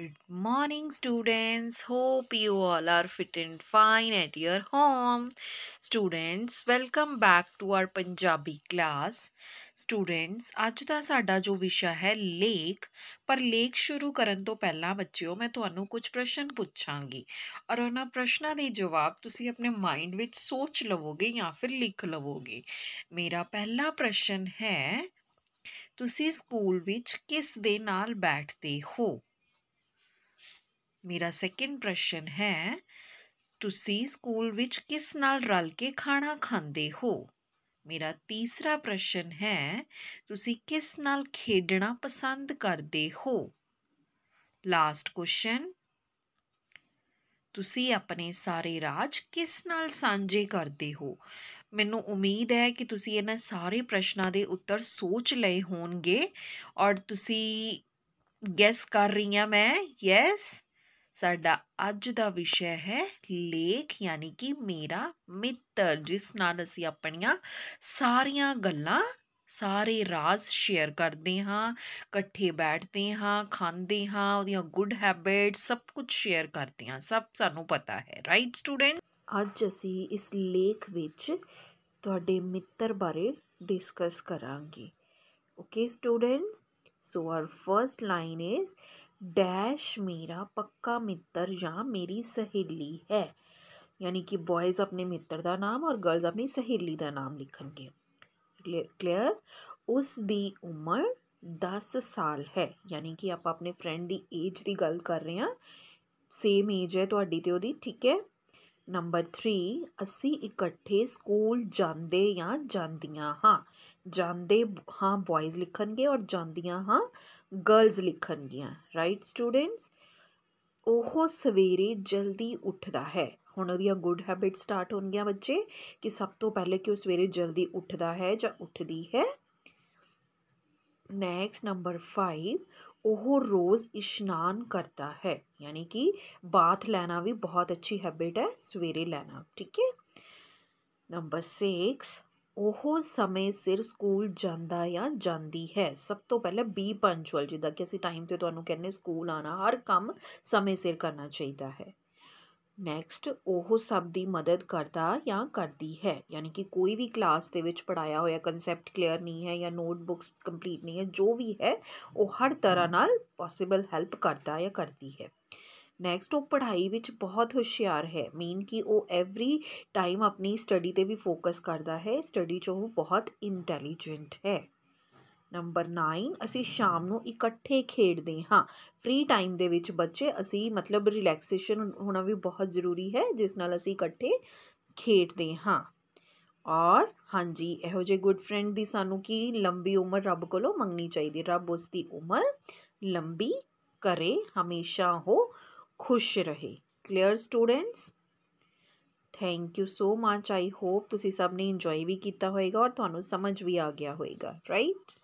Good morning, students. Hope you all are fit and fine at your home. Students, welcome back to our Punjabi class. Students अज का साडा जो विशा है लेख पर लेख शुरू करने तो पहला बचियो मैं थोनों कुछ प्रश्न पूछा और उन्होंने प्रश्नों के जवाब तुम अपने माइंड सोच लवोगे या फिर लिख लवोगे मेरा पहला प्रश्न है तुम स्कूल किस दे बैठते हो ਮੇਰਾ ਸੈਕਿੰਡ ਪ੍ਰਸ਼ਨ ਹੈ ਤੁਸੀਂ ਸਕੂਲ ਵਿੱਚ ਕਿਸ ਨਾਲ ਰਲ ਕੇ ਖਾਣਾ ਖਾਂਦੇ ਹੋ ਮੇਰਾ ਤੀਸਰਾ ਪ੍ਰਸ਼ਨ ਹੈ ਤੁਸੀਂ ਕਿਸ ਨਾਲ ਖੇਡਣਾ ਪਸੰਦ ਕਰਦੇ ਹੋ ਲਾਸਟ ਕੁਐਸਚਨ ਤੁਸੀਂ ਆਪਣੇ ਸਾਰੇ ਰਾਜ ਕਿਸ ਨਾਲ ਸਾਂਝੇ ਕਰਦੇ ਹੋ ਮੈਨੂੰ ਉਮੀਦ ਹੈ ਕਿ ਤੁਸੀਂ ਇਹਨਾਂ ਸਾਰੇ ਪ੍ਰਸ਼ਨਾਂ ਦੇ ਉੱਤਰ ਸੋਚ ਲਏ ਹੋਣਗੇ ਔਰ ਤੁਸੀਂ ਗੈਸ ਕਰ ਰਹੀ ਹਾਂ ਮੈਂ ਯੈਸ ਸਾਡਾ ਅੱਜ ਦਾ ਵਿਸ਼ਾ ਹੈ ਲੇਖ ਯਾਨੀ ਕਿ ਮੇਰਾ ਮਿੱਤਰ ਜਿਸ ਨਾਲ ਅਸੀਂ ਆਪਣੀਆਂ ਸਾਰੀਆਂ ਗੱਲਾਂ ਸਾਰੇ ਰਾਜ਼ ਸ਼ੇਅਰ ਕਰਦੇ ਹਾਂ ਇਕੱਠੇ ਬੈਠਦੇ ਹਾਂ ਖਾਂਦੇ ਹਾਂ ਉਹਦੀਆਂ ਗੁੱਡ ਹੈਬਿਟਸ ਸਭ ਕੁਝ ਸ਼ੇਅਰ ਕਰਦੇ ਹਾਂ ਸਭ ਸਾਨੂੰ ਪਤਾ ਹੈ ਰਾਈਟ ਸਟੂਡੈਂਟ ਅੱਜ ਅਸੀਂ ਇਸ ਲੇਖ ਵਿੱਚ ਤੁਹਾਡੇ ਮਿੱਤਰ ਬਾਰੇ ਡਿਸਕਸ ਕਰਾਂਗੇ okay students so our first line is dash मेरा पक्का मित्र या मेरी सहेली है यानी कि बॉयज़ अपने मित्र का नाम और गर्ल्स अपनी सहेली का नाम लिखेंगे क्लियर उस दी उम्र दस साल है यानी कि आप अपने फ्रेंड की एज की गल कर रहे हैं सेम एज है थोड़ी तो वो ठीक है नंबर थ्री असी इकट्ठे स्कूल जाते या जा हाँ जाते हाँ बॉयज़ लिखन गए और जादियाँ हाँ गर्ल्स लिखन गियाँ राइट स्टूडेंट्स ओह सवेरे जल्दी उठता है हूँ वह गुड हैबिट स्टार्ट हो गया बच्चे कि सब तो पहले कि सवेरे जल्दी उठता है ज उठती है नैक्सट नंबर फाइव ओह रोज़ इशनान करता है यानी कि बाथ लैना भी बहुत अच्छी हैबिट है सवेरे लैना ठीक है नंबर सिक्स ਉਹ ਸਮੇਂ ਸਿਰ ਸਕੂਲ ਜਾਂਦਾ ਜਾਂ ਜਾਂਦੀ ਹੈ ਸਭ ਤੋਂ ਪਹਿਲਾਂ ਬੀ ਪੰਚੁਅਲ ਜਿੱਦਾਂ ਕਿ ਅਸੀਂ ਟਾਈਮ ਤੇ ਤੁਹਾਨੂੰ ਕਹਿੰਨੇ ਸਕੂਲ ਆਣਾ ਹਰ ਕੰਮ ਸਮੇਂ ਸਿਰ ਕਰਨਾ ਚਾਹੀਦਾ ਹੈ ਨੈਕਸਟ ਉਹ ਸਭ ਦੀ ਮਦਦ ਕਰਦਾ ਜਾਂ ਕਰਦੀ ਹੈ ਯਾਨੀ ਕਿ ਕੋਈ ਵੀ ਕਲਾਸ ਦੇ ਵਿੱਚ ਪੜਾਇਆ ਹੋਇਆ ਕਨਸੈਪਟ ਕਲੀਅਰ ਨਹੀਂ ਹੈ ਜਾਂ ਨੋਟਬੁਕਸ ਕੰਪਲੀਟ ਨਹੀਂ ਹੈ ਜੋ ਵੀ ਹੈ ਉਹ ਹਰ ਤਰ੍ਹਾਂ ਨਾਲ ਪੋਸੀਬਲ ਹੈਲਪ ਕਰਦਾ ਜਾਂ ਕਰਦੀ ਹੈ ਨੈਕਸਟ ਉਹ ਪੜ੍ਹਾਈ ਵਿੱਚ ਬਹੁਤ ਹੁਸ਼ਿਆਰ ਹੈ ਮੀਨ ਕਿ ਉਹ ਐਵਰੀ ਟਾਈਮ ਆਪਣੀ ਸਟੱਡੀ 'ਤੇ ਵੀ ਫੋਕਸ ਕਰਦਾ ਹੈ ਸਟੱਡੀ 'ਚ ਉਹ ਬਹੁਤ ਇੰਟੈਲੀਜੈਂਟ ਹੈ ਨੰਬਰ 9 ਅਸੀਂ ਸ਼ਾਮ ਨੂੰ ਇਕੱਠੇ ਖੇਡਦੇ ਹਾਂ ਫ੍ਰੀ ਟਾਈਮ ਦੇ ਵਿੱਚ ਬੱਚੇ ਅਸੀਂ ਮਤਲਬ ਰਿਲੈਕਸੇਸ਼ਨ ਹੋਣਾ ਵੀ ਬਹੁਤ ਜ਼ਰੂਰੀ ਹੈ ਜਿਸ ਨਾਲ ਅਸੀਂ ਇਕੱਠੇ ਖੇਡਦੇ ਹਾਂ ਔਰ ਹਾਂਜੀ ਇਹੋ ਜੇ ਗੁੱਡ ਫਰੈਂਡ ਦੀ ਸਾਨੂੰ ਕੀ ਲੰਬੀ ਉਮਰ ਰੱਬ ਕੋਲੋਂ ਮੰਗਣੀ ਚਾਹੀਦੀ ਰੱਬ ਉਸ ਦੀ ਉਮਰ ਲੰਬੀ ਕਰੇ ਹਮੇਸ਼ਾ ਹੋ खुश रहे clear students thank you so much I hope तुम सब ने इंजॉय भी किया होएगा और थानू समझ भी आ गया होएगा राइट right?